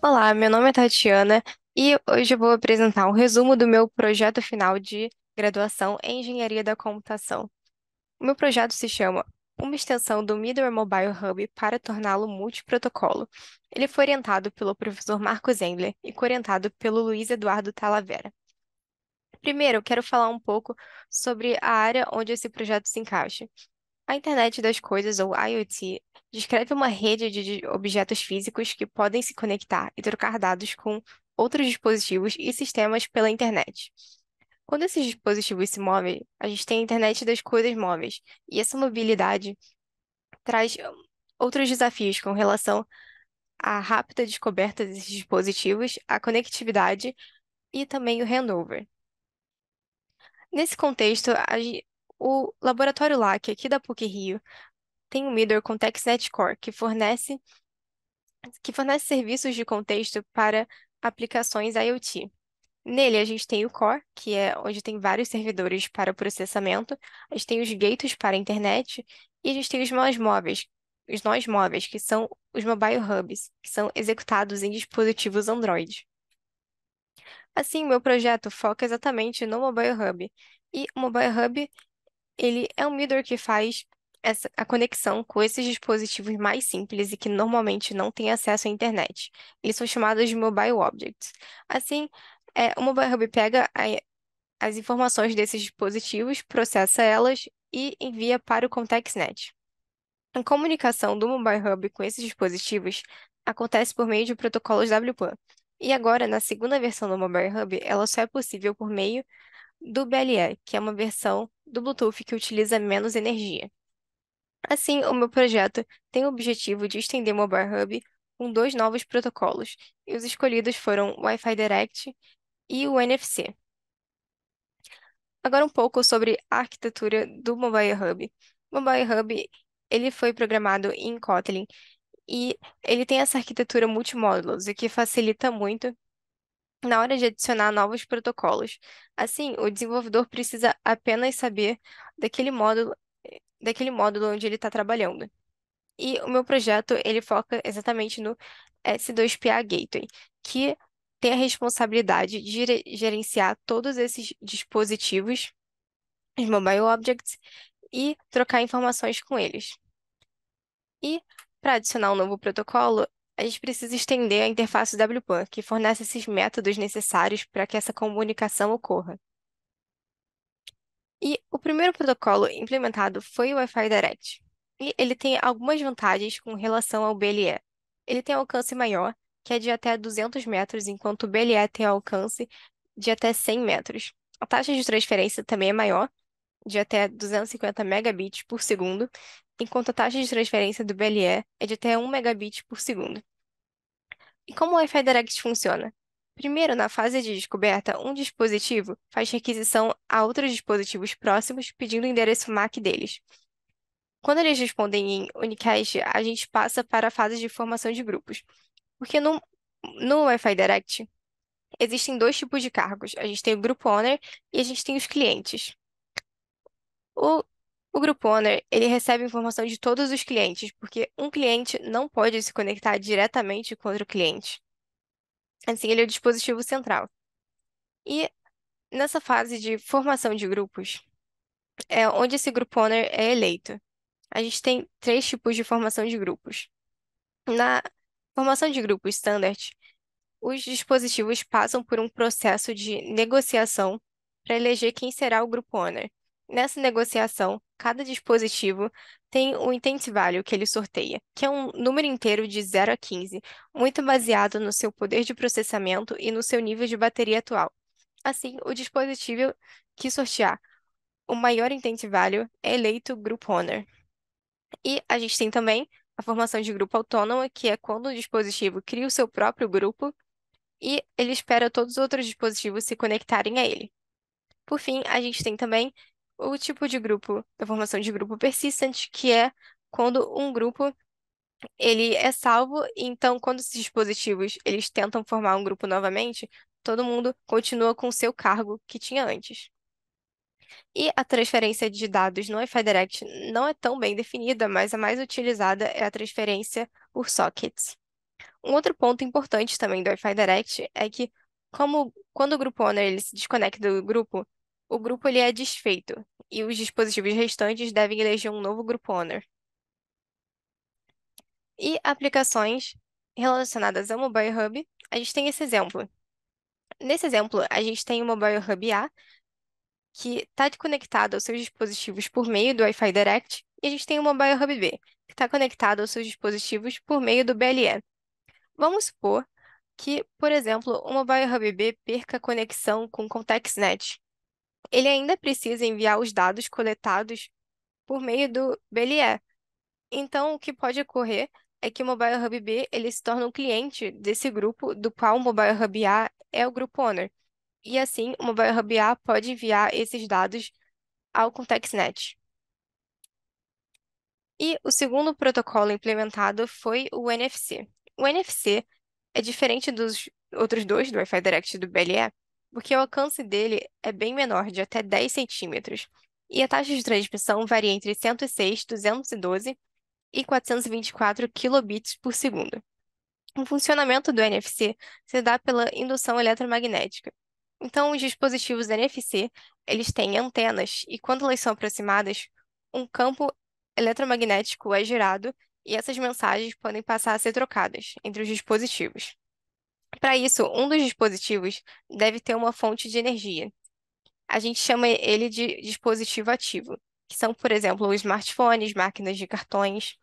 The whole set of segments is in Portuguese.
Olá, meu nome é Tatiana e hoje eu vou apresentar um resumo do meu projeto final de graduação em Engenharia da Computação. O meu projeto se chama uma extensão do Middleware Mobile Hub para torná-lo multiprotocolo. Ele foi orientado pelo professor Marcos Engler e orientado pelo Luiz Eduardo Talavera. Primeiro, quero falar um pouco sobre a área onde esse projeto se encaixa. A Internet das Coisas, ou IoT, descreve uma rede de objetos físicos que podem se conectar e trocar dados com outros dispositivos e sistemas pela internet. Quando esses dispositivos se movem, a gente tem a internet das coisas móveis, e essa mobilidade traz ah, outros desafios com relação à rápida descoberta desses dispositivos, à conectividade e também o handover. Nesse contexto, a, o laboratório LAC aqui da PUC Rio tem um middleware com TextNet Core que fornece que fornece serviços de contexto para aplicações IoT. Nele, a gente tem o core, que é onde tem vários servidores para processamento, a gente tem os gateways para a internet e a gente tem os nós móveis, os nós móveis, que são os mobile hubs, que são executados em dispositivos Android. Assim, meu projeto foca exatamente no Mobile Hub. E o Mobile Hub, ele é um middleware que faz essa, a conexão com esses dispositivos mais simples e que normalmente não têm acesso à internet. Eles são chamados de Mobile Objects. Assim, é, mobile hub pega a, as informações desses dispositivos, processa elas e envia para o ContextNet. A comunicação do Mobile Hub com esses dispositivos acontece por meio de protocolos WPAN. E agora, na segunda versão do Mobile Hub, ela só é possível por meio do BLE, que é uma versão do Bluetooth que utiliza menos energia. Assim, o meu projeto tem o objetivo de estender o Mobile Hub com dois novos protocolos, e os escolhidos foram Wi-Fi Direct e o NFC. Agora um pouco sobre a arquitetura do Mobile Hub. O Mobile Hub ele foi programado em Kotlin e ele tem essa arquitetura multimódulos, o que facilita muito na hora de adicionar novos protocolos. Assim, o desenvolvedor precisa apenas saber daquele módulo, daquele módulo onde ele está trabalhando. E o meu projeto ele foca exatamente no S2PA Gateway, que tem a responsabilidade de gerenciar todos esses dispositivos, os mobile objects, e trocar informações com eles. E, para adicionar um novo protocolo, a gente precisa estender a interface WPAN, que fornece esses métodos necessários para que essa comunicação ocorra. E o primeiro protocolo implementado foi o Wi-Fi Direct. E ele tem algumas vantagens com relação ao BLE. Ele tem alcance maior, que é de até 200 metros, enquanto o BLE tem alcance de até 100 metros. A taxa de transferência também é maior, de até 250 megabits por segundo, enquanto a taxa de transferência do BLE é de até 1 megabit por segundo. E como o Wi-Fi Direct funciona? Primeiro, na fase de descoberta, um dispositivo faz requisição a outros dispositivos próximos pedindo o endereço MAC deles. Quando eles respondem em Unicast, a gente passa para a fase de formação de grupos, porque no, no Wi-Fi Direct existem dois tipos de cargos. A gente tem o Group Owner e a gente tem os clientes. O, o Group Owner, ele recebe informação de todos os clientes, porque um cliente não pode se conectar diretamente com outro cliente. Assim, ele é o dispositivo central. E nessa fase de formação de grupos, é onde esse Group Owner é eleito. A gente tem três tipos de formação de grupos. Na Formação de grupo standard. Os dispositivos passam por um processo de negociação para eleger quem será o grupo owner. Nessa negociação, cada dispositivo tem um intent value que ele sorteia, que é um número inteiro de 0 a 15, muito baseado no seu poder de processamento e no seu nível de bateria atual. Assim, o dispositivo que sortear o maior intent value é eleito grupo owner. E a gente tem também a formação de grupo autônoma, que é quando o dispositivo cria o seu próprio grupo e ele espera todos os outros dispositivos se conectarem a ele. Por fim, a gente tem também o tipo de grupo, da formação de grupo persistent, que é quando um grupo ele é salvo, e então quando esses dispositivos eles tentam formar um grupo novamente, todo mundo continua com o seu cargo que tinha antes. E a transferência de dados no Direct não é tão bem definida, mas a mais utilizada é a transferência por sockets. Um outro ponto importante também do Direct é que, como quando o grupo owner ele se desconecta do grupo, o grupo ele é desfeito e os dispositivos restantes devem eleger um novo grupo owner. E aplicações relacionadas ao Mobile Hub, a gente tem esse exemplo. Nesse exemplo, a gente tem o Mobile Hub A, que está conectado aos seus dispositivos por meio do Wi-Fi Direct, e a gente tem o Mobile Hub B, que está conectado aos seus dispositivos por meio do BLE. Vamos supor que, por exemplo, o Mobile Hub B perca conexão com o ContextNet. Ele ainda precisa enviar os dados coletados por meio do BLE. Então, o que pode ocorrer é que o Mobile Hub B ele se torna um cliente desse grupo, do qual o Mobile Hub A é o grupo owner e assim o Mobile Hub A pode enviar esses dados ao ContextNet. E o segundo protocolo implementado foi o NFC. O NFC é diferente dos outros dois, do Wi-Fi Direct e do BLE, porque o alcance dele é bem menor, de até 10 centímetros, e a taxa de transmissão varia entre 106, 212 e 424 kilobits por segundo. O funcionamento do NFC se dá pela indução eletromagnética, então, os dispositivos NFC, eles têm antenas e quando elas são aproximadas, um campo eletromagnético é gerado e essas mensagens podem passar a ser trocadas entre os dispositivos. Para isso, um dos dispositivos deve ter uma fonte de energia. A gente chama ele de dispositivo ativo, que são, por exemplo, os smartphones, máquinas de cartões.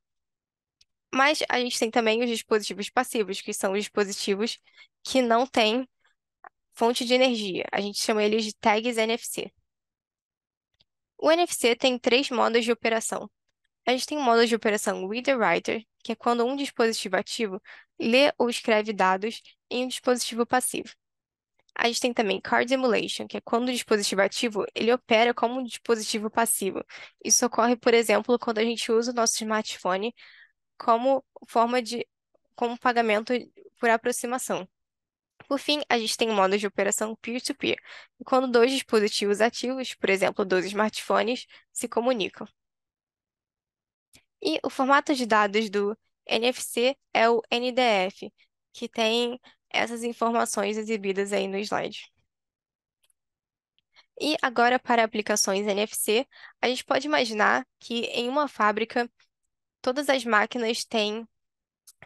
Mas a gente tem também os dispositivos passivos, que são os dispositivos que não têm fonte de energia. A gente chama eles de tags NFC. O NFC tem três modos de operação. A gente tem o um modo de operação reader-writer, que é quando um dispositivo ativo lê ou escreve dados em um dispositivo passivo. A gente tem também card emulation, que é quando o dispositivo ativo ele opera como um dispositivo passivo. Isso ocorre, por exemplo, quando a gente usa o nosso smartphone como forma de como pagamento por aproximação. Por fim, a gente tem modos de operação peer-to-peer, -peer, quando dois dispositivos ativos, por exemplo, dois smartphones, se comunicam. E o formato de dados do NFC é o NDF, que tem essas informações exibidas aí no slide. E agora, para aplicações NFC, a gente pode imaginar que em uma fábrica, todas as máquinas têm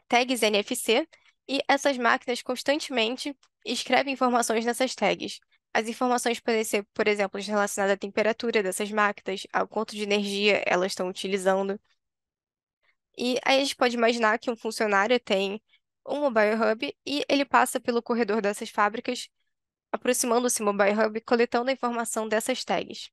tags NFC, e essas máquinas constantemente escrevem informações nessas tags. As informações podem ser, por exemplo, relacionadas à temperatura dessas máquinas, ao quanto de energia elas estão utilizando. E aí a gente pode imaginar que um funcionário tem um mobile hub e ele passa pelo corredor dessas fábricas, aproximando-se do mobile hub, coletando a informação dessas tags.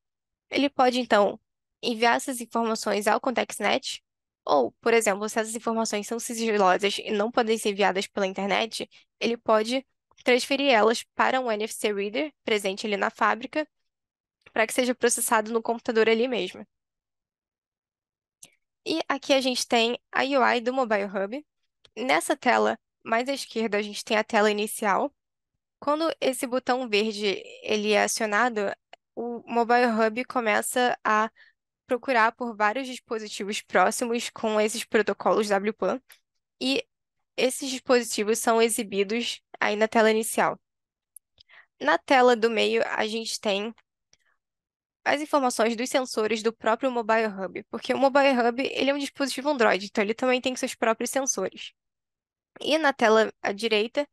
Ele pode, então, enviar essas informações ao ContextNet, ou, por exemplo, se essas informações são sigilosas e não podem ser enviadas pela internet, ele pode transferir elas para um NFC Reader presente ali na fábrica, para que seja processado no computador ali mesmo. E aqui a gente tem a UI do Mobile Hub. Nessa tela, mais à esquerda, a gente tem a tela inicial. Quando esse botão verde ele é acionado, o Mobile Hub começa a procurar por vários dispositivos próximos com esses protocolos WPAN e esses dispositivos são exibidos aí na tela inicial. Na tela do meio, a gente tem as informações dos sensores do próprio Mobile Hub, porque o Mobile Hub ele é um dispositivo Android, então ele também tem seus próprios sensores. E na tela à direita,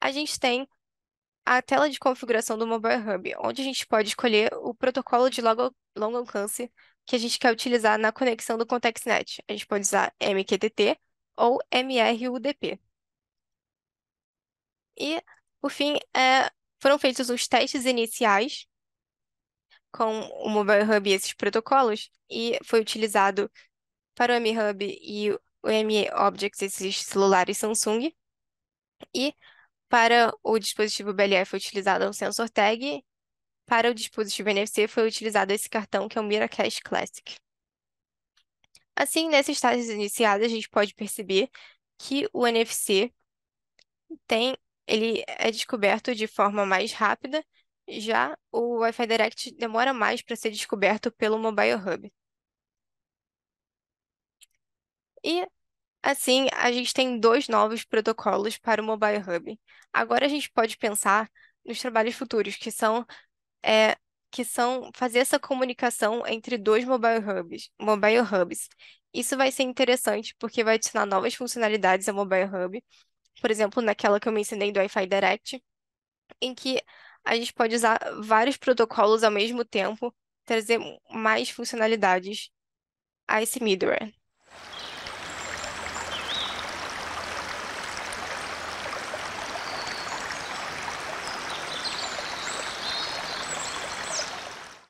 a gente tem a tela de configuração do Mobile Hub, onde a gente pode escolher o protocolo de longo, longo alcance que a gente quer utilizar na conexão do ContextNet. A gente pode usar MQTT ou MRUDP. E, por fim, é, foram feitos os testes iniciais com o Mobile Hub e esses protocolos, e foi utilizado para o M-Hub e o M-Objects, esses celulares Samsung, e para o dispositivo BLE foi utilizado um sensor tag para o dispositivo NFC foi utilizado esse cartão que é o Miracast Classic. Assim, nessas estágios iniciadas, a gente pode perceber que o NFC tem, ele é descoberto de forma mais rápida, já o Wi-Fi Direct demora mais para ser descoberto pelo Mobile Hub. E assim, a gente tem dois novos protocolos para o Mobile Hub. Agora a gente pode pensar nos trabalhos futuros, que são é que são fazer essa comunicação entre dois mobile hubs, mobile hubs. Isso vai ser interessante porque vai adicionar novas funcionalidades ao mobile hub, por exemplo, naquela que eu mencionei do Wi-Fi Direct, em que a gente pode usar vários protocolos ao mesmo tempo, trazer mais funcionalidades a esse middleware.